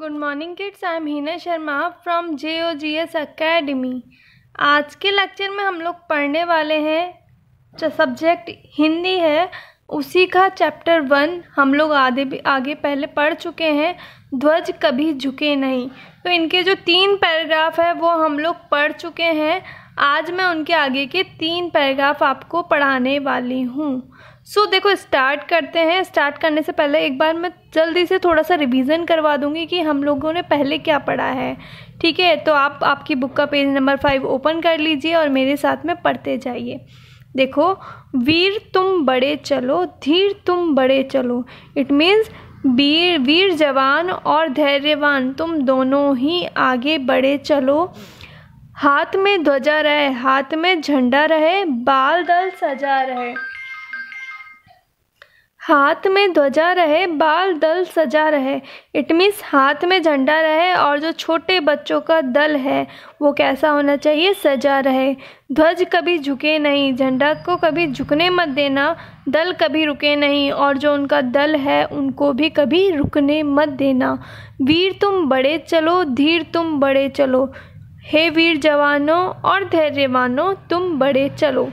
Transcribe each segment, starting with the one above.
good morning kids I am Heena Sharma from J O G S academy आज के lecture में हम लोग पढ़ने वाले हैं जो सब्जेक्ट हिंदी है उसी का चैप्टर वन हम लोग आधे भी आगे पहले पढ़ चुके हैं ध्वज कभी झुके नहीं तो इनके जो तीन पैराग्राफ है वो हम लोग पढ़ चुके हैं आज मैं उनके आगे के तीन पैराग्राफ आपको पढ़ाने वाली हूँ सो so, देखो स्टार्ट करते हैं स्टार्ट करने से पहले एक बार मैं जल्दी से थोड़ा सा रिवीजन करवा दूंगी कि हम लोगों ने पहले क्या पढ़ा है ठीक है तो आप आपकी बुक का पेज नंबर फाइव ओपन कर लीजिए और मेरे साथ में पढ़ते जाइए देखो वीर तुम बड़े चलो धीर तुम बड़े चलो इट मीन्स वीर वीर जवान और धैर्यवान तुम दोनों ही आगे बढ़े चलो हाथ में ध्वजा रहे हाथ में झंडा रहे बाल दल सजा रहे हाथ में ध्वजा रहे बाल दल सजा रहे इट मीन्स हाथ में झंडा रहे और जो छोटे बच्चों का दल है वो कैसा होना चाहिए सजा रहे ध्वज कभी झुके नहीं झंडा को कभी झुकने मत देना दल कभी रुके नहीं और जो उनका दल है उनको भी कभी रुकने मत देना वीर तुम बड़े चलो धीर तुम बड़े चलो हे वीर जवानों और धैर्यवानों तुम बड़े चलो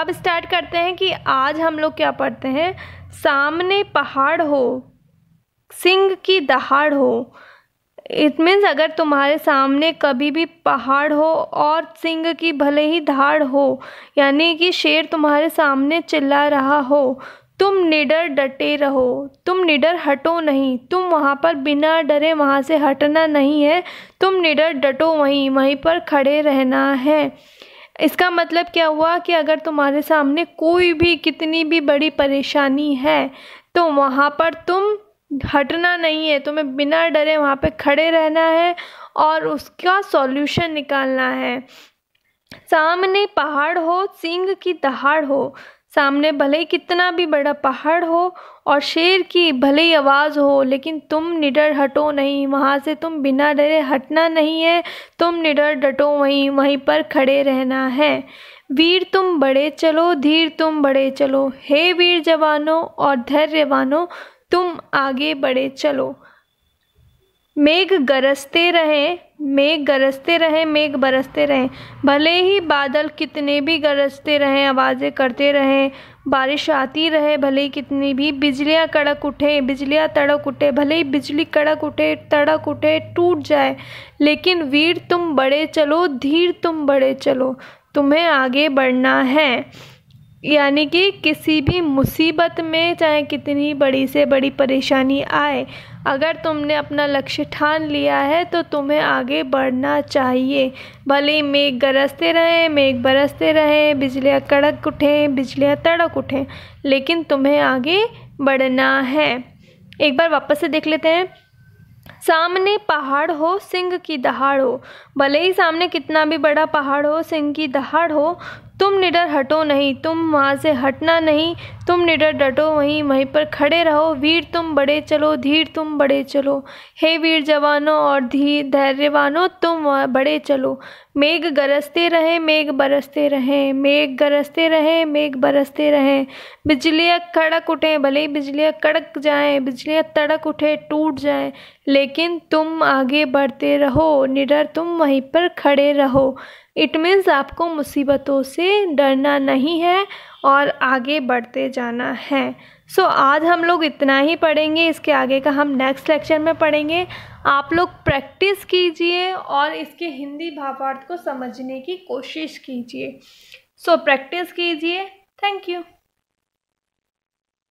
अब स्टार्ट करते हैं कि आज हम लोग क्या पढ़ते हैं सामने पहाड़ हो सिंह की दहाड़ हो इट मीन्स अगर तुम्हारे सामने कभी भी पहाड़ हो और सिंह की भले ही धाड़ हो यानी कि शेर तुम्हारे सामने चिल्ला रहा हो तुम निडर डटे रहो तुम निडर हटो नहीं तुम वहाँ पर बिना डरे वहाँ से हटना नहीं है तुम निडर डटो वहीं वहीं पर खड़े रहना है इसका मतलब क्या हुआ कि अगर तुम्हारे सामने कोई भी कितनी भी बड़ी परेशानी है तो वहाँ पर तुम हटना नहीं है तुम्हें बिना डरे वहाँ पे खड़े रहना है और उसका सॉल्यूशन निकालना है सामने पहाड़ हो सिंग की दहाड़ हो सामने भले ही कितना भी बड़ा पहाड़ हो और शेर की भले ही आवाज़ हो लेकिन तुम निडर हटो नहीं वहाँ से तुम बिना डरे हटना नहीं है तुम निडर डटो वहीं वहीं पर खड़े रहना है वीर तुम बड़े चलो धीर तुम बड़े चलो हे वीर जवानों और धैर्यवानों तुम आगे बढ़े चलो मेघ गरजते रहे मेघ गरजते रहे मेघ बरसते रहे भले ही बादल कितने भी गरजते रहें आवाज़ें करते रहें बारिश आती रहे भले ही कितनी भी बिजलियाँ कड़क उठे बिजलियाँ तड़क उठे भले ही बिजली कड़क उठे तड़क उठे टूट जाए लेकिन वीर तुम बड़े चलो धीर तुम बड़े चलो तुम्हें आगे बढ़ना है यानी कि किसी भी मुसीबत में चाहे कितनी बड़ी से बड़ी परेशानी आए अगर तुमने अपना लक्ष्य ठान लिया है तो तुम्हें आगे बढ़ना चाहिए भले मेघ गरजते रहे मेघ बरसते रहे बिजलियाँ कड़क उठें बिजलियाँ तड़क उठें लेकिन तुम्हें आगे बढ़ना है एक बार वापस से देख लेते हैं सामने पहाड़ हो सिंह की दहाड़ हो भले ही सामने कितना भी बड़ा पहाड़ हो सिंह की दहाड़ हो तुम निडर हटो नहीं तुम वहाँ से हटना नहीं तुम निडर डटो वहीं वहीं पर खड़े रहो वीर तुम बड़े चलो धीर तुम बड़े चलो हे वीर जवानों और धीर धैर्यवानों तुम बड़े चलो मेघ गरजते रहें मेघ बरसते रहें मेघ गरजते रहें मेघ बरसते रहें बिजलियाँ कड़क उठें भले ही बिजलियाँ कड़क जाएँ बिजलियाँ तड़क उठे टूट जाएँ लेकिन तुम आगे बढ़ते रहो निडर तुम वहीं पर खड़े रहो इट मीन्स आपको मुसीबतों से डरना नहीं है और आगे बढ़ते जाना है सो so, आज हम लोग इतना ही पढ़ेंगे इसके आगे का हम नेक्स्ट लेक्चर में पढ़ेंगे आप लोग प्रैक्टिस कीजिए और इसके हिंदी भावार्थ को समझने की कोशिश कीजिए सो so, प्रैक्टिस कीजिए थैंक यू